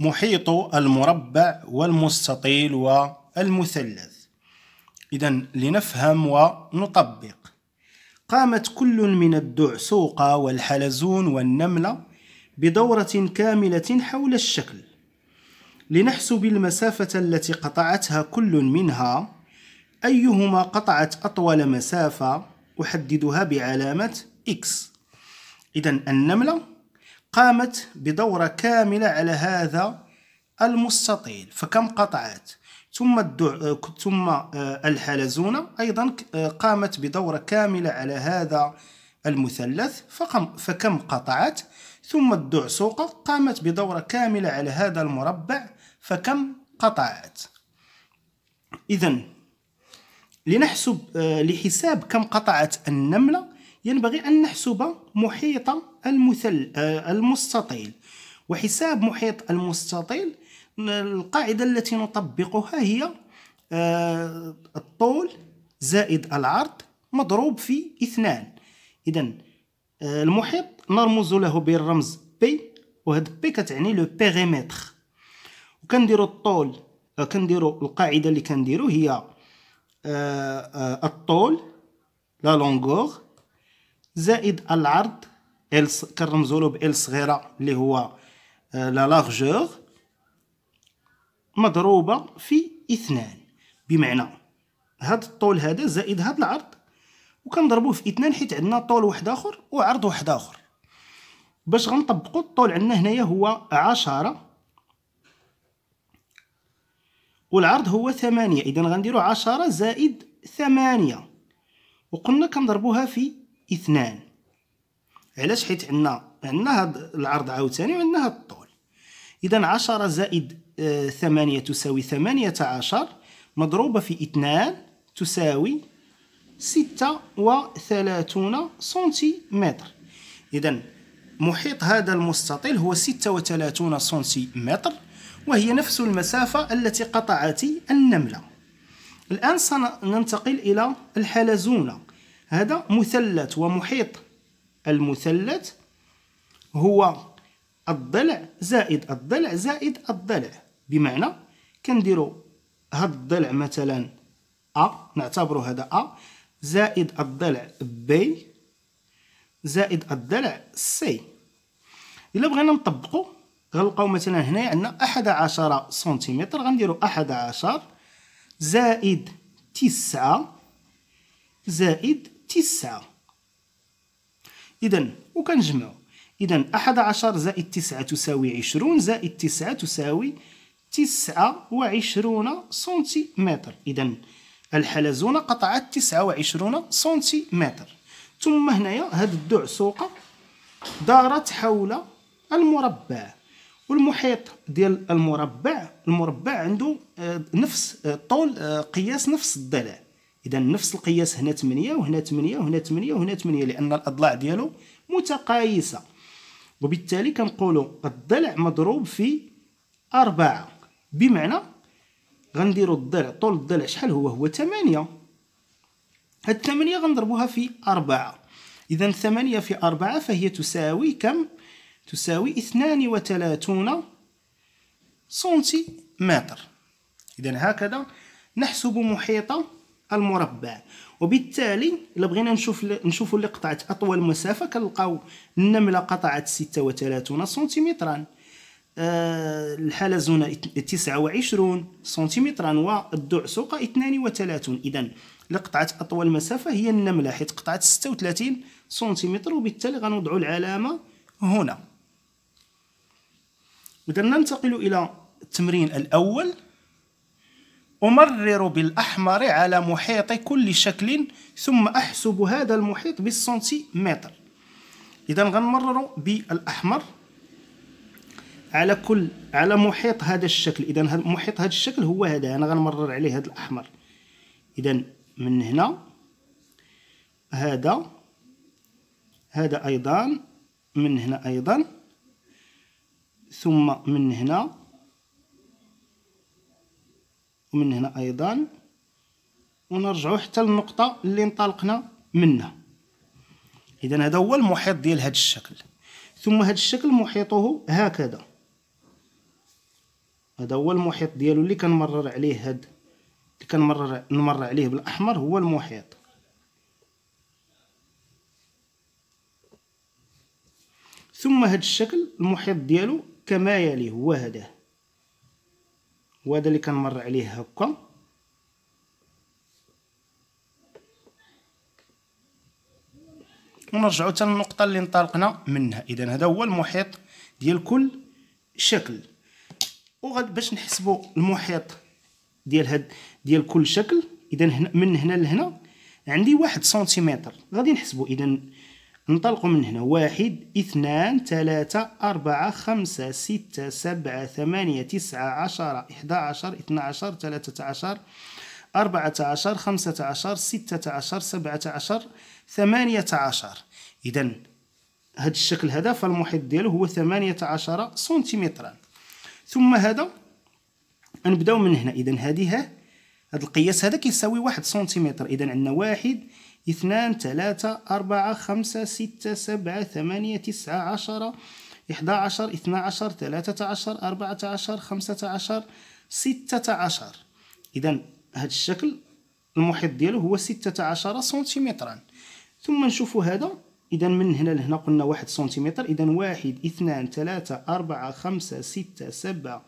محيط المربع والمستطيل والمثلث إذا لنفهم ونطبق قامت كل من الدعسوقة والحلزون والنملة بدورة كاملة حول الشكل لنحسب المسافة التي قطعتها كل منها أيهما قطعت أطول مسافة أحددها بعلامة X إذا النملة قامت بدورة كاملة على هذا المستطيل فكم قطعات ثم الدع... ثم آه، الحلزونة أيضا آه، قامت بدورة كاملة على هذا المثلث فكم, فكم قطعت ثم الدعسوقة قامت بدورة كاملة على هذا المربع فكم قطعت إذا لنحسب آه، لحساب كم قطعت النملة ينبغي أن نحسب محيط المثل آه، المستطيل وحساب محيط المستطيل القاعدة التي نطبقها هي آه، الطول زائد العرض مضروب في اثنان إذا آه، المحيط نرمز له بالرمز بي وهذا بي كتعني لو بيريمتر وكنديرو الطول كنديرو القاعدة اللي كنديرو هي الطول لا لونغور زائد العرض ال كنرمزوا له بال صغيره اللي هو لا لارجور مضروبه في اثنان بمعنى هاد الطول هذا زائد هاد العرض وكنضربوه في اثنان حيت عندنا طول واحد اخر وعرض واحد اخر باش غنطبقوا الطول عندنا هنايا هو عشرة والعرض هو ثمانية اذا غنديروا عشرة زائد ثمانية وقلنا كنضربوها في اثنان علاش حيت عندنا عندنا هاد العرض عاوتاني وعندنا هاد الطول اذا 10 زائد 8 آه، تساوي 18 مضروبه في 2 تساوي 36 سنتيمتر اذا محيط هذا المستطيل هو 36 سنتيمتر وهي نفس المسافة التي قطعت النملة الآن سننتقل إلى الحلزونة هذا مثلث ومحيط المثلث هو الضلع زائد الضلع زائد الضلع بمعنى كنديرو هاد الضلع مثلا أ نعتبرو هذا أ زائد الضلع بي زائد الضلع سي الا بغينا نطبقو غنلقاو مثلا هنايا عندنا أحد عشر سنتيمتر غنديرو أحد عشر زائد تسعة زائد تسعة إذا وكنجمعو إذا أحد عشر زائد تسعة تساوي عشرون زائد تسعة تساوي تسعة وعشرون سنتيمتر إذا الحلزونة قطعت تسعة وعشرون سنتيمتر ثم هنايا هاد الدعسوقة دارت حول المربع والمحيط ديال المربع المربع عنده آه، نفس الطول آه، آه، قياس نفس الضلع اذا نفس القياس هنا 8 وهنا 8 وهنا 8 وهنا 8 لان الاضلاع ديالو متقايسه وبالتالي كنقولوا الضلع مضروب في 4 بمعنى غنديروا الضلع طول الضلع شحال هو هو 8 هاد 8 غنضربوها في 4 اذا 8 في 4 فهي تساوي كم تساوي 32 سنتيمتر اذا هكذا نحسب محيط المربع وبالتالي الا بغينا نشوف نشوفوا اللي قطعت اطول مسافه كنلقاو النمله قطعت 36 سنتيمترا أه الحلزونه 29 سنتيمترا والدعسوقه 32 اذا اللي قطعت اطول مسافه هي النمله حيت قطعت 36 سنتيمتر وبالتالي غنوضعوا العلامه هنا اذا ننتقل الى التمرين الاول أمرر بالأحمر على محيط كل شكل ثم أحسب هذا المحيط بالسنتيمتر إذا غنمرر بالأحمر على كل على محيط هذا الشكل إذا محيط هذا الشكل هو هذا أنا غنمرر عليه هذا الأحمر إذا من هنا هذا هذا أيضا من هنا أيضا ثم من هنا ومن هنا ايضا ونرجعوا حتى للنقطه اللي انطلقنا منها اذا هذا هو المحيط ديال هذا الشكل ثم هذا الشكل محيطه هكذا هذا هو المحيط ديالو اللي كنمرر عليه هاد اللي كنمرر نمر عليه بالاحمر هو المحيط ثم هذا الشكل المحيط ديالو كما يلي هو هذا وهذا اللي كنمر عليه هكا ونرجعوا حتى للنقطه اللي انطلقنا منها اذا هذا هو المحيط ديال كل شكل وغاد باش نحسبوا المحيط ديال هاد ديال كل شكل اذا من هنا لهنا عندي واحد سنتيمتر غادي نحسبوا اذا ننطلقوا من هنا واحد اثنان ثلاثة أربعة خمسة ستة سبعة ثمانية تسعة عشرة إحدى عشر اثنى عشر ثلاثة عشر أربعة عشر خمسة عشر ستة عشر سبعة عشر ثمانية عشر إذا هذا الشكل هذا فالمحيط ديالو هو ثمانية عشر سنتيمترا ثم هذا نبداو من هنا إذا هذه هاد القياس هذا كيساوي واحد سنتيمتر إذا عندنا واحد اثنان ثلاثة أربعة خمسة ستة سبعة ثمانية تسعة عشرة إحدى عشر اثنا عشر ثلاثة عشر أربعة عشر خمسة عشر ستة عشر إذا هذا الشكل المحيط ديالو هو ستة عشر سنتيمترا ثم نشوف هذا إذا من هنا لهنا قلنا واحد سنتيمتر إذا واحد اثنان ثلاثة أربعة خمسة ستة سبعة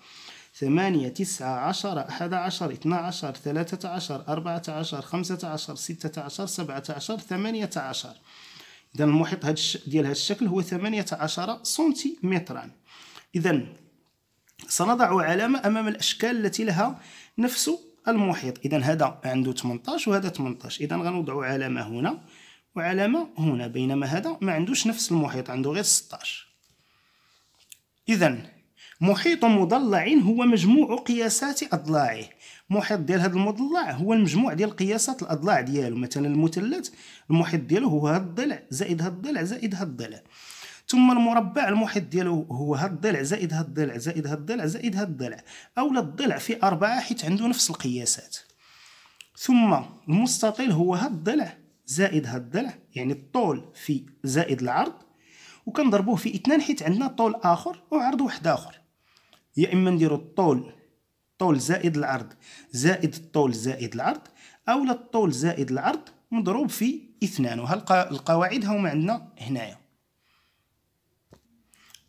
ثمانية تسعة عشر أحد عشر اثنا عشر ثلاثة عشر أربعة عشر خمسة عشر ستة عشر سبعة عشر ثمانية عشر إذا المحيط ديال هذا الشكل هو ثمانية عشر سنتيمترا إذا سنضع علامة أمام الأشكال التي لها نفس المحيط إذا هذا عنده 18 وهذا 18 إذا غنوضع علامة هنا وعلامة هنا بينما هذا ما عندوش نفس المحيط عنده غير 16 إذا محيط مضلع هو مجموع قياسات اضلاعه المحيط ديال هذا المضلع هو المجموع ديال قياسات الاضلاع ديالو مثلا المثلث المحيط ديالو هو هاد الضلع زائد هاد الضلع زائد هاد الضلع ثم المربع المحيط ديالو هو هاد الضلع زائد هاد الضلع زائد هاد الضلع زائد هاد الضلع اولا الضلع في أربعة حيت عنده نفس القياسات ثم المستطيل هو هاد الضلع زائد هاد الضلع يعني الطول في زائد العرض وكنضربوه في اثنان حيت عندنا طول اخر وعرض واحد اخر يا اما نديرو الطول الطول زائد العرض زائد الطول زائد العرض او الطول زائد العرض مضروب في اثنان القواعد هما عندنا هنايا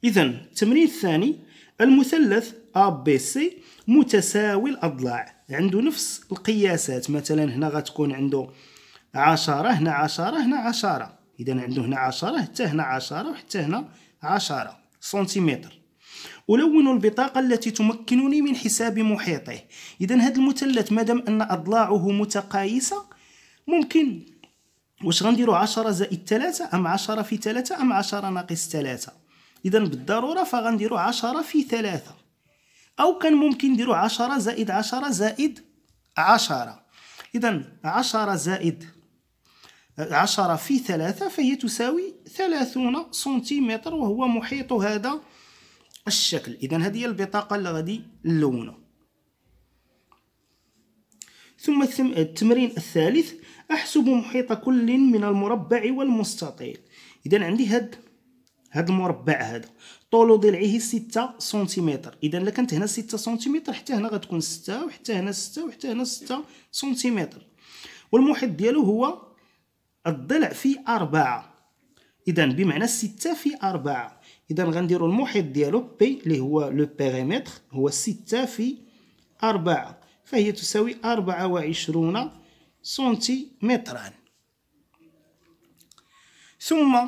اذا التمرين الثاني المثلث ABC متساوي الأضلاع عنده نفس القياسات مثلا هنا غتكون عنده عشرة هنا عشرة هنا عشرة إذا عنده هنا عشرة حتى هنا عشرة وحتى هنا عشرة سنتيمتر ألون البطاقة التي تمكنني من حساب محيطه إذا هذا المثلث مادام أن أضلاعه متقايسة ممكن واش غنديرو 10 زائد 3 أم 10 في 3 أم 10 ناقص 3 إذا بالضرورة فغنديرو 10 في 3 أو كان ممكن نديرو 10 زائد 10 زائد 10 إذا 10 زائد 10 في 3 فهي تساوي 30 سنتيمتر وهو محيط هذا الشكل اذا هذه هي البطاقه اللي غادي نلونها ثم التمرين الثالث احسب محيط كل من المربع والمستطيل اذا عندي هاد هاد المربع هذا طوله ضلعه 6 سنتيمتر اذا الا كانت هنا 6 سنتيمتر حتى هنا غتكون 6 وحتى هنا 6 وحتى هنا 6 سنتيمتر والمحيط ديالو هو الضلع في 4 إذا بمعنى 6 في 4 اذا غنديروا المحيط ديالو بي اللي هو لو بيريمتر هو 6 في 4 فهي تساوي 24 سنتيمترا ثم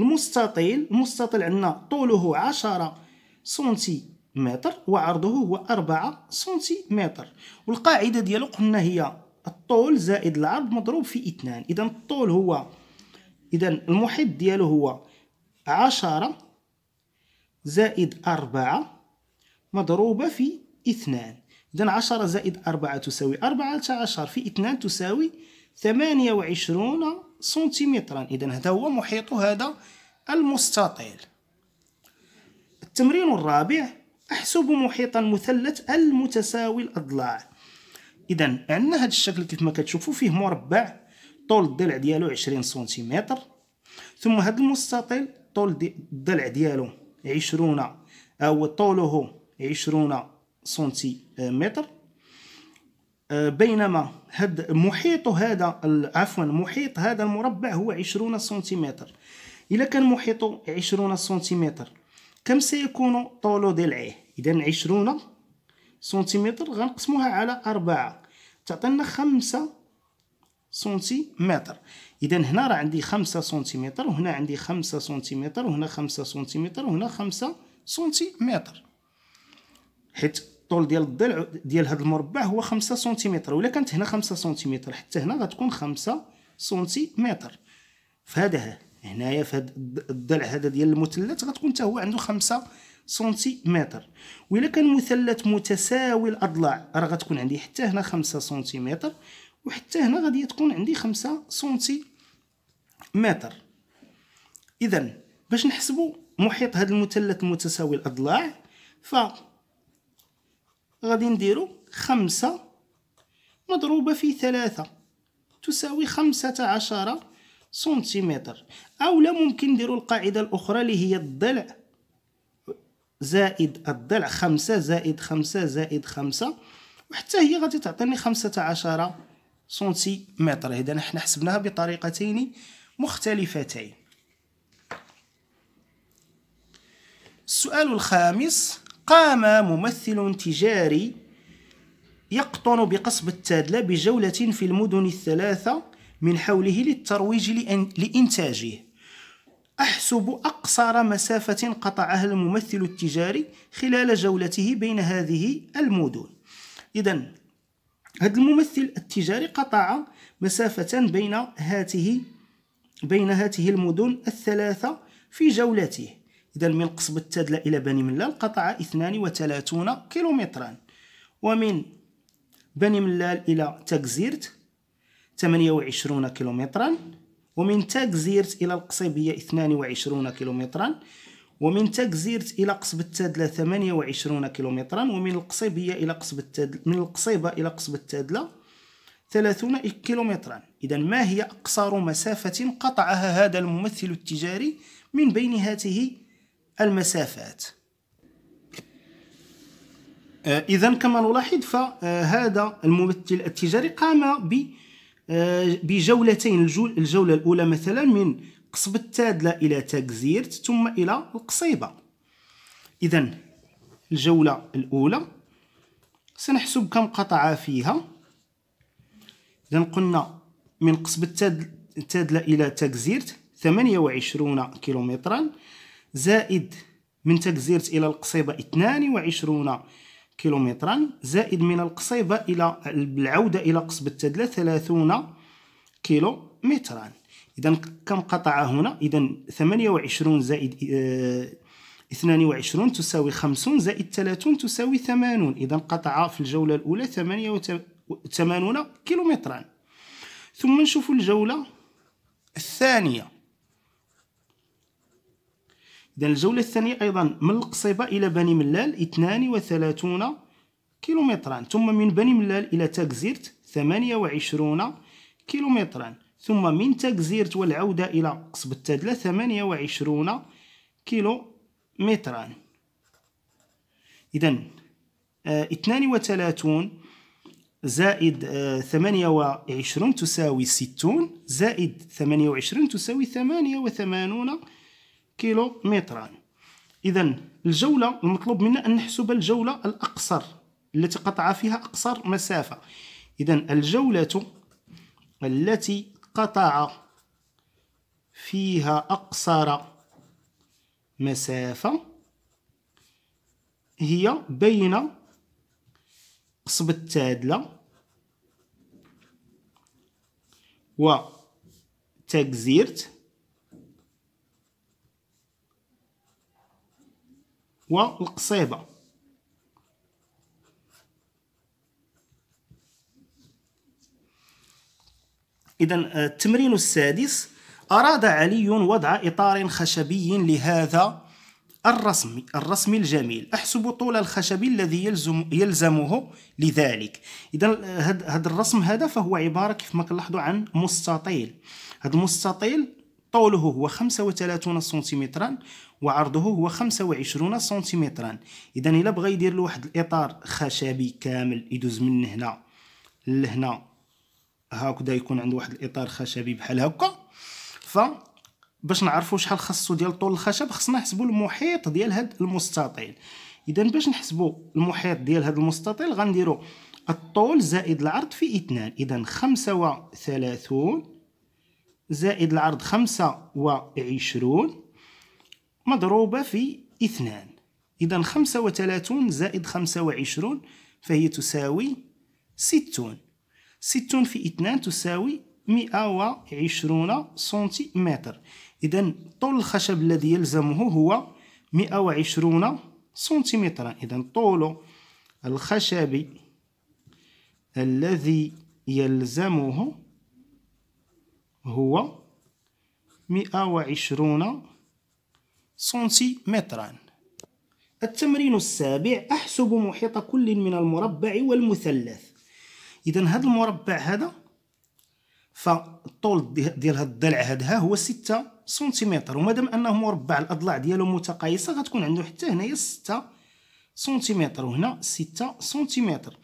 المستطيل المستطيل عندنا طوله 10 سنتيمتر وعرضه هو 4 سنتيمتر والقاعده ديالو قلنا هي الطول زائد العرض مضروب في 2 اذا الطول هو اذا المحيط ديالو هو 10 زائد أربعة مضروبة في اثنان إذا عشرة زائد أربعة تساوي أربعة عشر في اثنان تساوي ثمانية وعشرون سنتيمترا إذا هذا هو محيط هذا المستطيل التمرين الرابع احسب محيطا مثلث المتساوي الاضلاع اذا عندنا هذا الشكل كيف ما كتشوفوا فيه مربع طول الضلع ديالو عشرين سنتيمتر ثم هذا المستطيل طول الضلع ديالو عشرون أو آه، طوله عشرون سنتيمتر آه، آه، بينما هد محيط هذا عفوا محيط هذا المربع هو عشرون سنتيمتر إذا كان محيطه عشرون سنتيمتر كم سيكون طول ضلعه إذا عشرون سنتيمتر غنقسموها على أربعة تعطينا خمسة سنتيمتر اذا هنا راه عندي 5 سنتيمتر وهنا عندي 5 سنتيمتر وهنا 5 سنتيمتر وهنا 5 سنتيمتر حيت الطول ديال الضلع ديال هذا المربع هو 5 سنتيمتر ولا كانت هنا 5 سنتيمتر حتى هنا غتكون 5 سنتيمتر فهذا هنايا في هذا الضلع هذا ديال المثلث غتكون حتى هو عنده 5 سنتيمتر و كان مثلث متساوي الاضلاع راه غتكون عندي حتى هنا 5 سنتيمتر وحتى هنا غادي تكون عندي خمسة سنتي متر اذا باش نحسبوا محيط هذا المثلث المتساوي الاضلاع ف غادي نديرو خمسة مضروبة في ثلاثة تساوي خمسة عشر سنتيمتر أو لا ممكن نديرو القاعدة الأخرى اللي هي الضلع زائد الضلع خمسة زائد خمسة زائد خمسة وحتى هي غادي تعطيني خمسة عشر سنتيمتر إذا احنا حسبناها بطريقتين مختلفتين السؤال الخامس قام ممثل تجاري يقطن بقصب التادلة بجولة في المدن الثلاثة من حوله للترويج لإنتاجه أحسب أقصر مسافة قطعها الممثل التجاري خلال جولته بين هذه المدن إذا هذا الممثل التجاري قطع مسافة بين هاته بين هاته المدن الثلاثة في جولته إذا من قصبة تدلى إلى بني ملال قطع 32 كيلومترا ومن بني ملال إلى تاكزيرت 28 كيلومترا ومن تاكزيرت إلى القصيبية 22 كيلومترا ومن تكزيرت إلى قصب التادله 28 كيلومترا ومن القصيبية إلى قصب تادلة من القصيبة إلى قصب التادله 30 كيلومترا إذا ما هي أقصر مسافة قطعها هذا الممثل التجاري من بين هاته المسافات آه، إذا كما نلاحظ فهذا الممثل التجاري قام ب آه، بجولتين الجولة الأولى مثلا من قصب التادلة إلى تاكزيرت ثم إلى القصيبة إذا الجولة الأولى سنحسب كم قطع فيها إذا قلنا من قصب التادلة إلى تاكزيرت 28 كيلومترا زائد من تاكزيرت إلى القصيبة 22 كيلومترا زائد من القصيبة إلى العودة إلى قصب التادلة 30 كيلومترا إذا كم قطعة هنا؟ إذا 28 زائد 22 آه، تساوي 50 زائد 30 تساوي 80 إذا قطع في الجولة الأولى 88 كيلومترا ثم نشوف الجولة الثانية إذا الجولة الثانية أيضا من القصيبة إلى بني ملال 32 كيلومترا ثم من بني ملال إلى تاكزيرت 28 كيلومترا ثم من تكزيرت والعودة إلى قصب التدلة 28 كيلو متران إذا اه 32 زائد اه 28 تساوي 60 زائد 28 تساوي 88 كيلو متران إذا الجولة المطلوب منا أن نحسب الجولة الأقصر التي قطع فيها أقصر مسافة إذا الجولة التي قطع فيها أقصر مسافة هي بين قصبة تادلة و تاكزيرت والقصيبه إذا آه، التمرين السادس أراد علي وضع إطار خشبي لهذا الرسم الرسم الجميل احسب طول الخشب الذي يلزم يلزمه لذلك اذا هذا آه، الرسم هذا فهو عباره كيف ما كنلاحظوا عن مستطيل هذا المستطيل طوله هو 35 سنتيمترا وعرضه هو 25 سنتيمترا اذا الا بغى يدير له واحد الاطار خشبي كامل يدوز من هنا لهنا هكذا يكون عنده واحد الاطار خشبي بحال هكا ف باش نعرفوا شحال خاصو ديال طول الخشب خصنا نحسبوا المحيط ديال هاد المستطيل اذا باش نحسبوا المحيط ديال هاد المستطيل غنديروا الطول زائد العرض في اثنان اذا خمسة وثلاثون زائد العرض خمسة وعشرون مضروبة في اثنان اذا خمسة وثلاثون زائد خمسة وعشرون فهي تساوي ستون ستون في اثنان تساوي مئة وعشرون سنتيمتر إذا طول الخشب الذي يلزمه هو مئة وعشرون سنتيمترا إذا طول الخشب الذي يلزمه هو مئة وعشرون سنتيمترا التمرين السابع أحسب محيط كل من المربع والمثلث اذا هذا المربع هذا فالطول ديال هذا الضلع هذا هو 6 سنتيمتر ومادام انه مربع الاضلاع ديالو متقايسه غتكون عنده حتى هنايا 6 سنتيمتر وهنا 6 سنتيمتر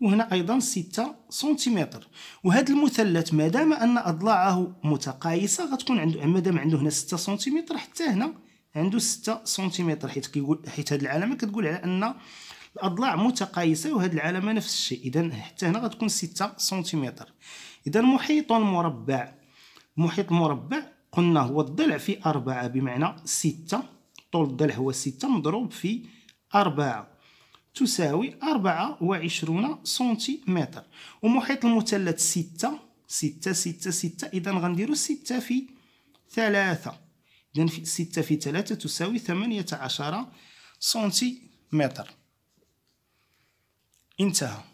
وهنا ايضا 6 سنتيمتر وهذا المثلث مادام ان اضلاعه متقايسه غتكون عنده مادام عنده هنا 6 سنتيمتر حتى هنا عنده 6 سنتيمتر حيت كيقول حيت هذه العلامه كتقول على ان الاضلاع متقايسه وهاد العلامه نفس الشيء اذا حتى هنا غتكون 6 سنتيمتر اذا محيط مربع محيط مربع قلنا هو الضلع في أربعة بمعنى ستة طول الضلع هو ستة مضروب في أربعة تساوي أربعة وعشرون سنتيمتر ومحيط المثلث ستة ستة ستة ستة إذا غنديرو ستة في ثلاثة إذا ستة في ثلاثة تساوي ثمانية عشر سنتيمتر Intel. Então,